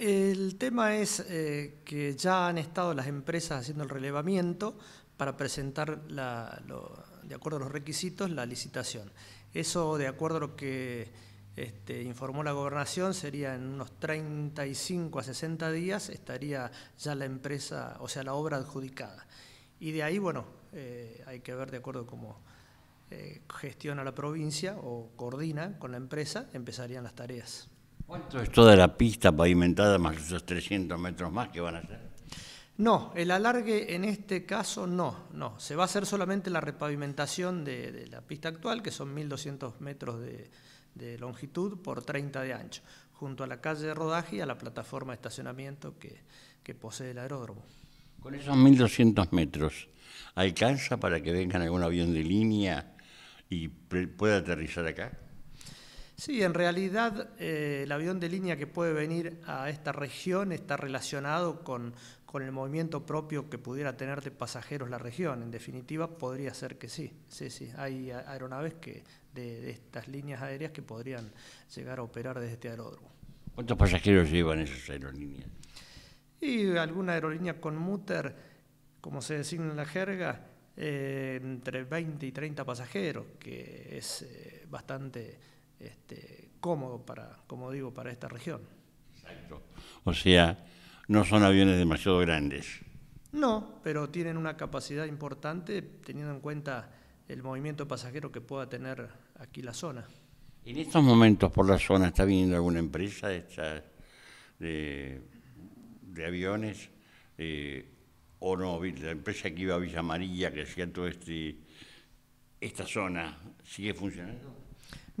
El tema es eh, que ya han estado las empresas haciendo el relevamiento para presentar, de acuerdo a los requisitos, la licitación. Eso, de acuerdo a lo que este, informó la gobernación, sería en unos 35 a 60 días estaría ya la empresa, o sea, la obra adjudicada. Y de ahí, bueno, eh, hay que ver de acuerdo cómo eh, gestiona la provincia o coordina con la empresa, empezarían las tareas. ¿Cuánto es toda la pista pavimentada más esos 300 metros más que van a hacer? No, el alargue en este caso no, no. Se va a hacer solamente la repavimentación de, la pista actual, que son 1.200 metros de, longitud por 30 de ancho, junto a la calle de rodaje y a la plataforma de estacionamiento que, que posee el aeródromo. Con esos 1.200 metros, ¿alcanza para que vengan algún avión de línea y pueda aterrizar acá? Sí, en realidad eh, el avión de línea que puede venir a esta región está relacionado con, el movimiento propio que pudiera tener de pasajeros la región. En definitiva, podría ser que sí. Sí, sí, hay aeronaves que, de, estas líneas aéreas que podrían llegar a operar desde este aeródromo. ¿Cuántos pasajeros llevan esas aerolíneas? Y alguna aerolínea con muter, como se designa en la jerga, eh, entre 20 y 30 pasajeros, que es eh, bastante este, cómodo para, como digo, para esta región. Exacto. O sea, no son aviones demasiado grandes. No, pero tienen una capacidad importante teniendo en cuenta el movimiento pasajero que pueda tener aquí la zona. En estos momentos por la zona está viniendo alguna empresa de, aviones, eh, o no, la empresa que iba a Villa Amarilla, que hacía toda este, esta zona, ¿sigue funcionando?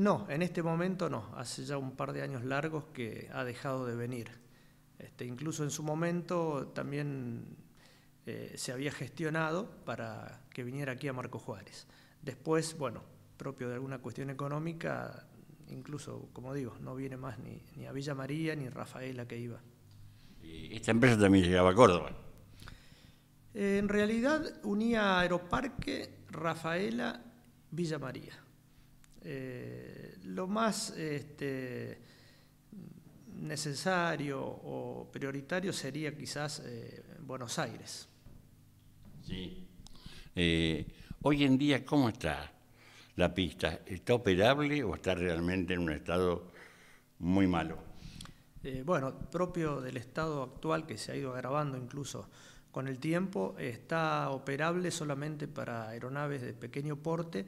No, en este momento no. Hace ya un par de años largos que ha dejado de venir. Este, incluso en su momento también eh, se había gestionado para que viniera aquí a Marco Juárez. Después, bueno, propio de alguna cuestión económica, incluso, como digo, no viene más ni, a Villa María ni Rafaela que iba. ¿Y esta empresa también llegaba a Córdoba? Eh, en realidad unía Aeroparque, Rafaela, Villa María. Eh, lo más este, necesario o prioritario sería quizás eh, Buenos Aires. Sí. Eh, hoy en día, ¿cómo está la pista? ¿Está operable o está realmente en un estado muy malo? Eh, bueno, propio del estado actual que se ha ido agravando incluso con el tiempo, está operable solamente para aeronaves de pequeño porte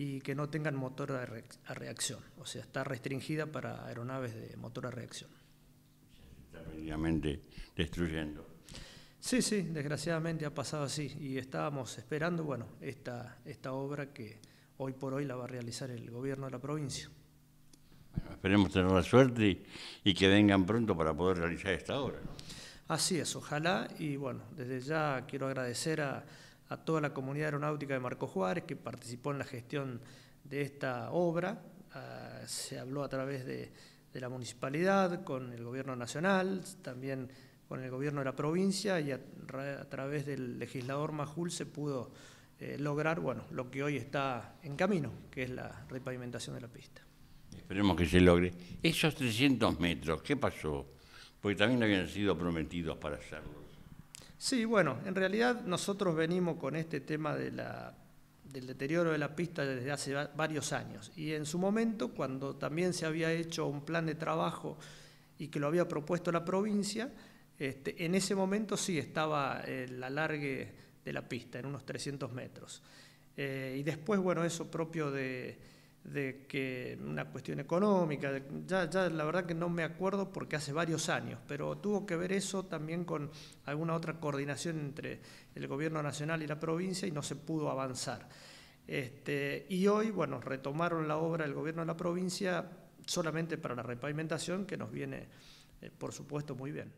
y que no tengan motor a, reacción, o sea, está restringida para aeronaves de motor a reacción. Está prácticamente destruyendo. Sí, sí, desgraciadamente ha pasado así y estábamos esperando, bueno, esta, esta obra que hoy por hoy la va a realizar el gobierno de la provincia. Bueno, esperemos tener la suerte y, y, que vengan pronto para poder realizar esta obra. ¿no? Así es, ojalá y bueno, desde ya quiero agradecer a a toda la comunidad aeronáutica de Marco Juárez, que participó en la gestión de esta obra. Ah, se habló a través de, la municipalidad, con el gobierno nacional, también con el gobierno de la provincia y a, través del legislador Majul se pudo eh, lograr bueno, lo que hoy está en camino, que es la repavimentación de la pista. Esperemos que se logre. Esos 300 metros, ¿qué pasó? Porque también habían sido prometidos para hacerlo. Sí, bueno, en realidad nosotros venimos con este tema del deterioro de la pista desde hace varios años. Y en su momento, cuando también se había hecho un plan de trabajo y que lo había propuesto la provincia, este, en ese momento sí estaba el alargue de la pista, en unos 300 metros. Eh, y después, bueno, eso propio de de que una cuestión económica, ya, ya la verdad que no me acuerdo porque hace varios años, pero tuvo que ver eso también con alguna otra coordinación entre el gobierno nacional y la provincia y no se pudo avanzar. Este, y hoy, bueno, retomaron la obra del gobierno de la provincia solamente para la repavimentación, que nos viene, eh, por supuesto, muy bien.